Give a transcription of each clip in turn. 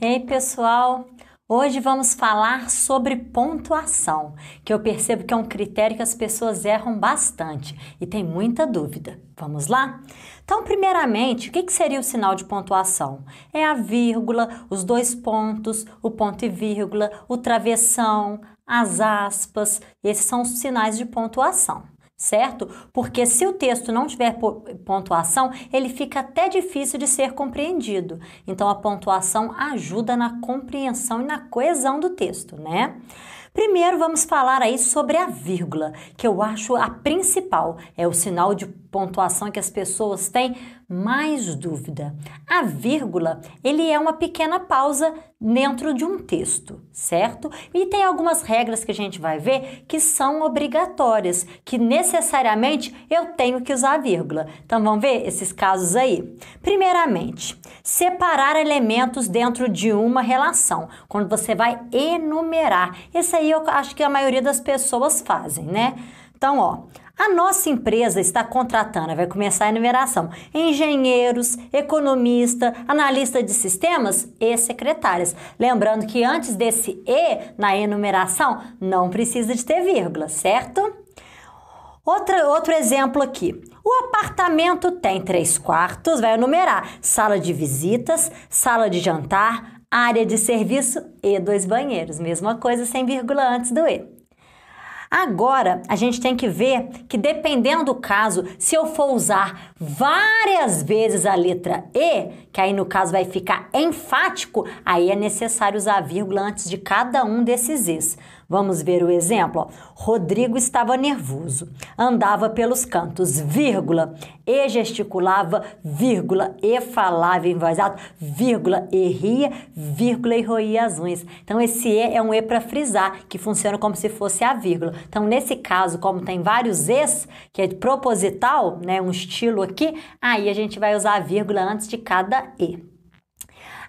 Ei, pessoal! Hoje vamos falar sobre pontuação, que eu percebo que é um critério que as pessoas erram bastante e tem muita dúvida. Vamos lá? Então, primeiramente, o que seria o sinal de pontuação? É a vírgula, os dois pontos, o ponto e vírgula, o travessão, as aspas. Esses são os sinais de pontuação certo? Porque se o texto não tiver pontuação, ele fica até difícil de ser compreendido. Então a pontuação ajuda na compreensão e na coesão do texto, né? Primeiro vamos falar aí sobre a vírgula, que eu acho a principal, é o sinal de pontuação que as pessoas têm mais dúvida. A vírgula, ele é uma pequena pausa dentro de um texto, certo? E tem algumas regras que a gente vai ver que são obrigatórias, que necessariamente eu tenho que usar a vírgula. Então vamos ver esses casos aí. Primeiramente, separar elementos dentro de uma relação, quando você vai enumerar. Esse aí aí eu acho que a maioria das pessoas fazem, né? Então, ó, a nossa empresa está contratando, vai começar a enumeração, engenheiros, economista, analista de sistemas e secretárias. Lembrando que antes desse E na enumeração, não precisa de ter vírgula, certo? Outra, outro exemplo aqui. O apartamento tem três quartos, vai enumerar sala de visitas, sala de jantar, área de serviço e dois banheiros, mesma coisa sem vírgula antes do e. Agora, a gente tem que ver que, dependendo do caso, se eu for usar várias vezes a letra E, que aí no caso vai ficar enfático, aí é necessário usar a vírgula antes de cada um desses E's. Vamos ver o exemplo? Rodrigo estava nervoso, andava pelos cantos, vírgula, e gesticulava, vírgula, e falava em voz alta, vírgula, e ria, vírgula, e roía as unhas. Então, esse E é um E para frisar, que funciona como se fosse a vírgula. Então, nesse caso, como tem vários Es, que é proposital, né, um estilo aqui, aí a gente vai usar a vírgula antes de cada E.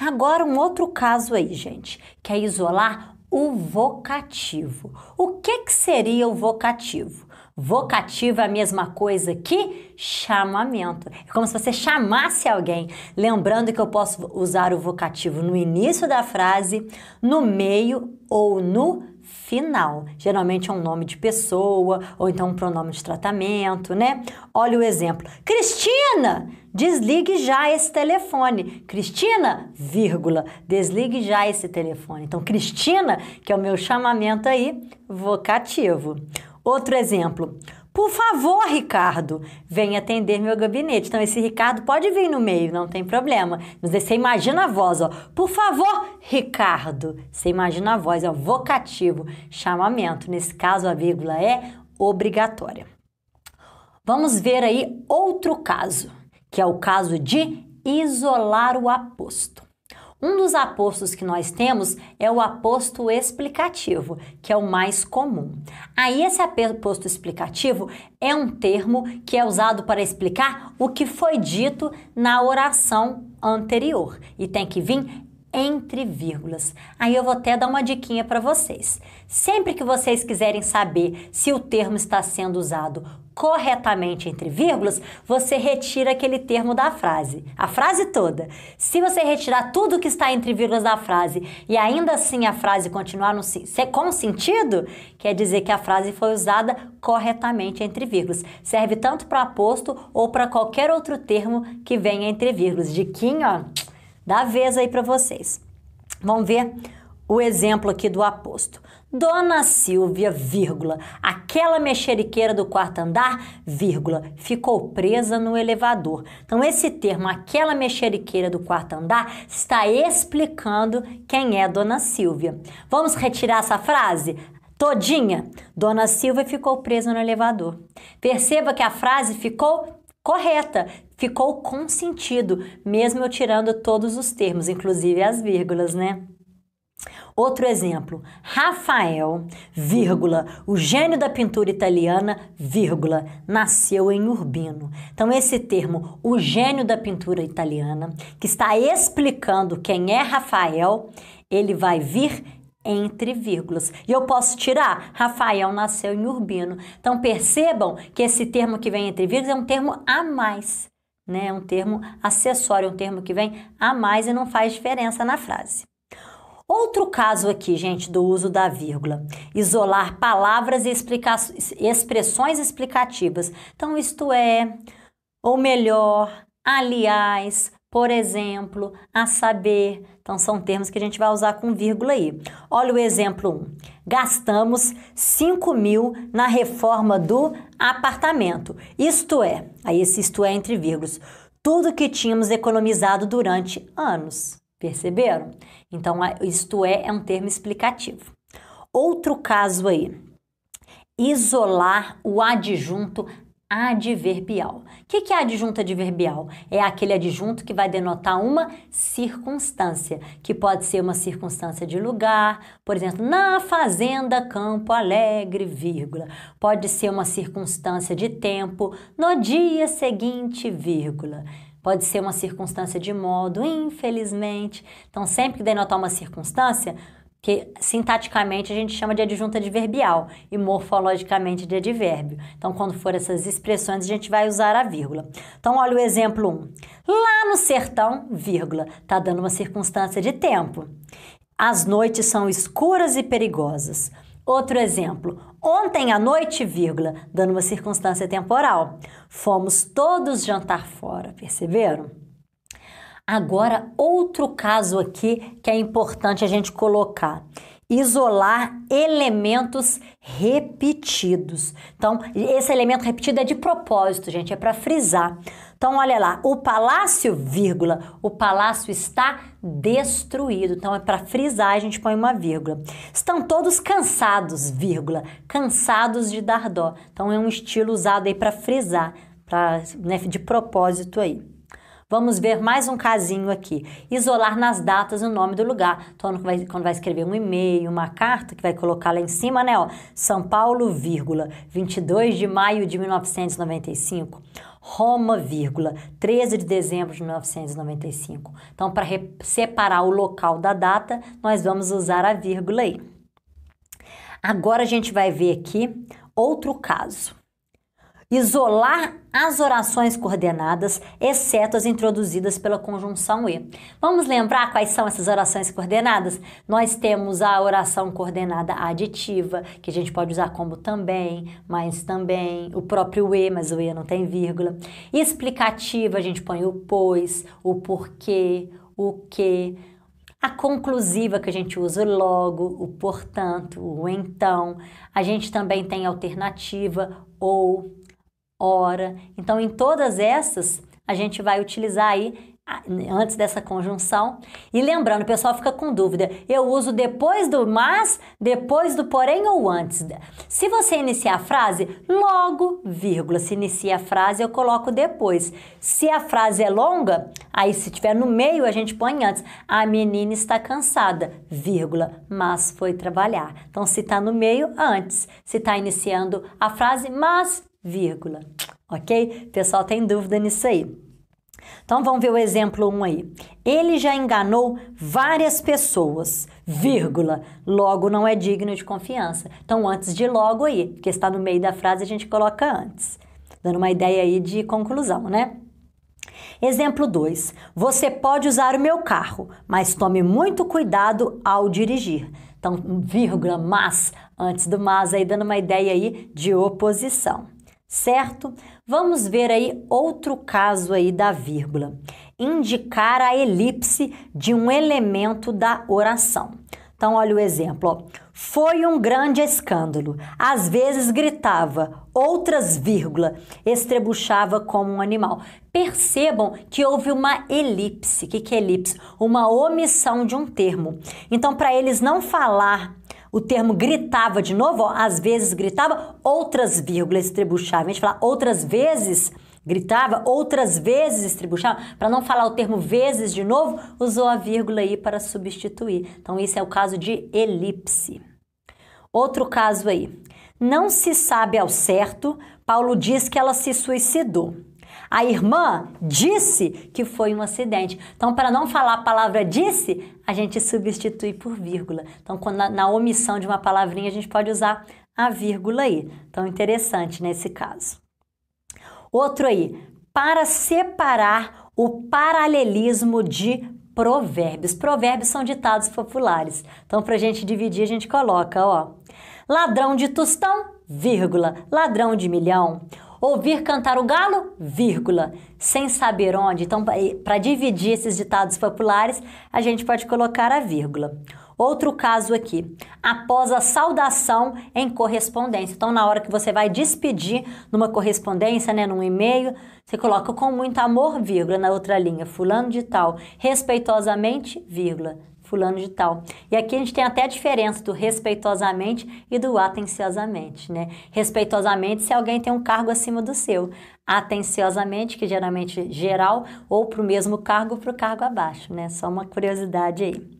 Agora, um outro caso aí, gente, que é isolar o vocativo. O que, que seria o vocativo? Vocativo é a mesma coisa que chamamento. É como se você chamasse alguém. Lembrando que eu posso usar o vocativo no início da frase, no meio ou no final. Geralmente é um nome de pessoa ou então um pronome de tratamento, né? Olha o exemplo. Cristina! desligue já esse telefone. Cristina, vírgula, desligue já esse telefone. Então, Cristina, que é o meu chamamento aí, vocativo. Outro exemplo. Por favor, Ricardo, venha atender meu gabinete. Então, esse Ricardo pode vir no meio, não tem problema. Mas você imagina a voz, ó. Por favor, Ricardo. Você imagina a voz, ó. É vocativo, chamamento. Nesse caso, a vírgula é obrigatória. Vamos ver aí outro caso que é o caso de isolar o aposto. Um dos apostos que nós temos é o aposto explicativo, que é o mais comum. Aí esse aposto explicativo é um termo que é usado para explicar o que foi dito na oração anterior e tem que vir entre vírgulas. Aí eu vou até dar uma diquinha para vocês. Sempre que vocês quiserem saber se o termo está sendo usado corretamente entre vírgulas, você retira aquele termo da frase, a frase toda. Se você retirar tudo que está entre vírgulas da frase e ainda assim a frase continuar no, com sentido, quer dizer que a frase foi usada corretamente entre vírgulas. Serve tanto para aposto ou para qualquer outro termo que venha entre vírgulas. Diquinho, ó, dá vez aí para vocês. Vamos ver o exemplo aqui do aposto. Dona Silvia, vírgula, aquela mexeriqueira do quarto andar, vírgula, ficou presa no elevador. Então esse termo, aquela mexeriqueira do quarto andar, está explicando quem é Dona Silvia. Vamos retirar essa frase? Todinha, Dona Silvia ficou presa no elevador. Perceba que a frase ficou correta, ficou com sentido, mesmo eu tirando todos os termos, inclusive as vírgulas, né? Outro exemplo, Rafael, vírgula, o gênio da pintura italiana, vírgula, nasceu em Urbino. Então esse termo, o gênio da pintura italiana, que está explicando quem é Rafael, ele vai vir entre vírgulas. E eu posso tirar, Rafael nasceu em Urbino. Então percebam que esse termo que vem entre vírgulas é um termo a mais, né? É um termo acessório, é um termo que vem a mais e não faz diferença na frase. Outro caso aqui, gente, do uso da vírgula. Isolar palavras e explica expressões explicativas. Então, isto é, ou melhor, aliás, por exemplo, a saber. Então, são termos que a gente vai usar com vírgula aí. Olha o exemplo 1. Gastamos 5 mil na reforma do apartamento. Isto é, aí esse isto é entre vírgulas, tudo que tínhamos economizado durante anos. Perceberam? Então, isto é, é um termo explicativo. Outro caso aí, isolar o adjunto adverbial. O que é adjunto adverbial? É aquele adjunto que vai denotar uma circunstância, que pode ser uma circunstância de lugar, por exemplo, na fazenda Campo Alegre, vírgula. Pode ser uma circunstância de tempo, no dia seguinte, vírgula pode ser uma circunstância de modo, infelizmente. Então, sempre que denotar uma circunstância, que sintaticamente a gente chama de adjunta adverbial e morfologicamente de advérbio. Então, quando for essas expressões, a gente vai usar a vírgula. Então, olha o exemplo 1. Lá no sertão, vírgula, tá dando uma circunstância de tempo. As noites são escuras e perigosas. Outro exemplo. Ontem à noite, vírgula, dando uma circunstância temporal. Fomos todos jantar fora, perceberam? Agora, outro caso aqui que é importante a gente colocar isolar elementos repetidos. Então, esse elemento repetido é de propósito, gente, é para frisar. Então, olha lá, o palácio, vírgula, o palácio está destruído. Então, é para frisar, a gente põe uma vírgula. Estão todos cansados, vírgula, cansados de dar dó. Então, é um estilo usado aí para frisar, pra, né, de propósito aí. Vamos ver mais um casinho aqui. Isolar nas datas o nome do lugar. Então, quando vai, escrever um e-mail, uma carta, que vai colocar lá em cima, né? Ó, São Paulo, vírgula, 22 de maio de 1995. Roma, vírgula, 13 de dezembro de 1995. Então, para separar o local da data, nós vamos usar a vírgula aí. Agora a gente vai ver aqui outro caso isolar as orações coordenadas, exceto as introduzidas pela conjunção e. Vamos lembrar quais são essas orações coordenadas? Nós temos a oração coordenada aditiva, que a gente pode usar como também, mas também, o próprio e, mas o e não tem vírgula. Explicativa, a gente põe o pois, o porquê, o que. A conclusiva que a gente usa o logo, o portanto, o então. A gente também tem alternativa ou ora. Então, em todas essas, a gente vai utilizar aí antes dessa conjunção. E lembrando, o pessoal fica com dúvida. Eu uso depois do mas, depois do porém ou antes. Se você iniciar a frase, logo, vírgula. Se inicia a frase, eu coloco depois. Se a frase é longa, aí se tiver no meio, a gente põe antes. A menina está cansada, vírgula, mas foi trabalhar. Então, se está no meio, antes. Se está iniciando a frase, mas vírgula. Ok? pessoal tem dúvida nisso aí. Então vamos ver o exemplo 1 aí. Ele já enganou várias pessoas, vírgula. Logo não é digno de confiança. Então antes de logo aí, porque está no meio da frase, a gente coloca antes, dando uma ideia aí de conclusão, né? Exemplo 2. Você pode usar o meu carro, mas tome muito cuidado ao dirigir. Então, vírgula, mas, antes do mas aí, dando uma ideia aí de oposição certo? Vamos ver aí outro caso aí da vírgula. Indicar a elipse de um elemento da oração. Então, olha o exemplo. Ó. Foi um grande escândalo. Às vezes gritava, outras, vírgula, estrebuchava como um animal. Percebam que houve uma elipse. O que, que é elipse? Uma omissão de um termo. Então, para eles não falar o termo gritava de novo, ó, às vezes gritava, outras vírgulas trebuchava. A gente fala outras vezes gritava, outras vezes estribuchava, para não falar o termo vezes de novo, usou a vírgula aí para substituir. Então, esse é o caso de elipse. Outro caso aí. Não se sabe ao certo, Paulo diz que ela se suicidou. A irmã disse que foi um acidente. Então, para não falar a palavra disse, a gente substitui por vírgula. Então, na, na omissão de uma palavrinha, a gente pode usar a vírgula aí. Então, interessante nesse caso. Outro aí, para separar o paralelismo de provérbios. Provérbios são ditados populares. Então, para a gente dividir, a gente coloca, ó. Ladrão de tostão, vírgula. Ladrão de milhão. Ouvir cantar o galo, vírgula, sem saber onde. Então, para dividir esses ditados populares, a gente pode colocar a vírgula. Outro caso aqui, após a saudação em correspondência. Então, na hora que você vai despedir numa correspondência, né, num e-mail, você coloca com muito amor, vírgula, na outra linha, fulano de tal, respeitosamente, vírgula fulano de tal. E aqui a gente tem até a diferença do respeitosamente e do atenciosamente, né? Respeitosamente se alguém tem um cargo acima do seu, atenciosamente, que geralmente geral, ou para o mesmo cargo, para o cargo abaixo, né? Só uma curiosidade aí.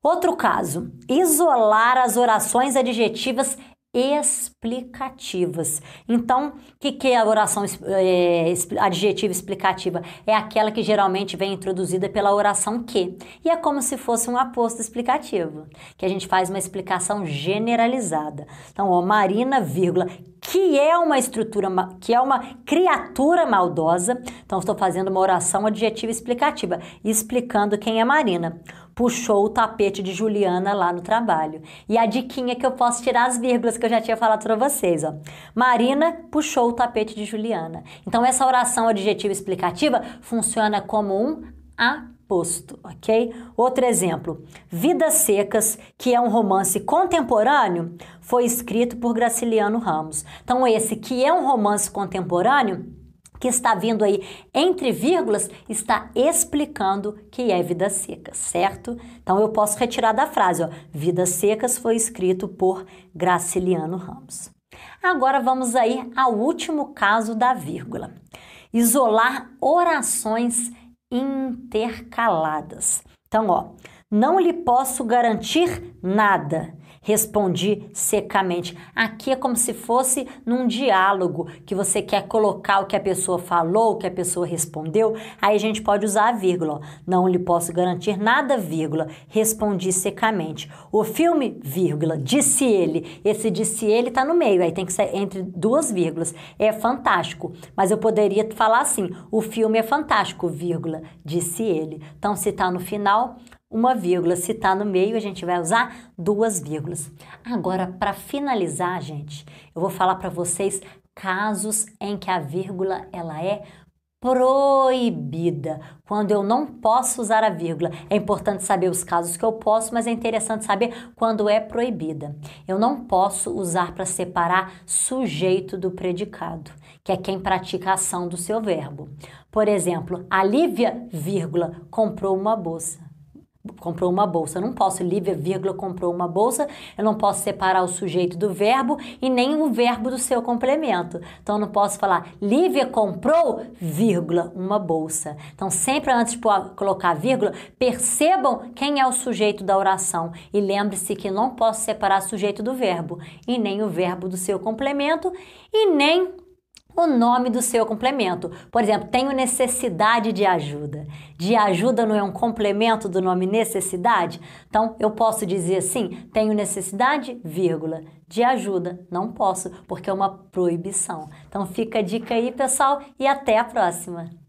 Outro caso, isolar as orações adjetivas explicativas. Então, o que, que é a oração é, adjetiva explicativa? É aquela que geralmente vem introduzida pela oração que. E é como se fosse um aposto explicativo, que a gente faz uma explicação generalizada. Então, ó, Marina, vírgula, que é uma estrutura, que é uma criatura maldosa. Então, estou fazendo uma oração adjetiva explicativa, explicando quem é Marina puxou o tapete de Juliana lá no trabalho. E a diquinha que eu posso tirar as vírgulas que eu já tinha falado para vocês, ó. Marina puxou o tapete de Juliana. Então essa oração adjetiva explicativa funciona como um aposto, ok? Outro exemplo, Vidas Secas, que é um romance contemporâneo, foi escrito por Graciliano Ramos. Então esse que é um romance contemporâneo que está vindo aí entre vírgulas está explicando que é vida seca, certo? Então eu posso retirar da frase, ó, vidas secas foi escrito por Graciliano Ramos. Agora vamos aí ao último caso da vírgula. Isolar orações intercaladas. Então, ó, não lhe posso garantir nada, respondi secamente. Aqui é como se fosse num diálogo que você quer colocar o que a pessoa falou, o que a pessoa respondeu. Aí a gente pode usar a vírgula. Não lhe posso garantir nada, vírgula, respondi secamente. O filme, vírgula, disse ele. Esse disse ele tá no meio, aí tem que ser entre duas vírgulas. É fantástico, mas eu poderia falar assim: o filme é fantástico, vírgula, disse ele. Então se tá no final, uma vírgula. Se está no meio, a gente vai usar duas vírgulas. Agora, para finalizar, gente, eu vou falar para vocês casos em que a vírgula ela é proibida, quando eu não posso usar a vírgula. É importante saber os casos que eu posso, mas é interessante saber quando é proibida. Eu não posso usar para separar sujeito do predicado, que é quem pratica a ação do seu verbo. Por exemplo, a Lívia, vírgula, comprou uma bolsa comprou uma bolsa. Eu não posso, Lívia, vírgula, comprou uma bolsa. Eu não posso separar o sujeito do verbo e nem o verbo do seu complemento. Então, eu não posso falar Lívia comprou, vírgula, uma bolsa. Então, sempre antes de colocar vírgula, percebam quem é o sujeito da oração. E lembre-se que eu não posso separar o sujeito do verbo e nem o verbo do seu complemento e nem o nome do seu complemento. Por exemplo, tenho necessidade de ajuda. De ajuda não é um complemento do nome necessidade? Então, eu posso dizer assim: tenho necessidade, vírgula, de ajuda. Não posso, porque é uma proibição. Então, fica a dica aí, pessoal, e até a próxima.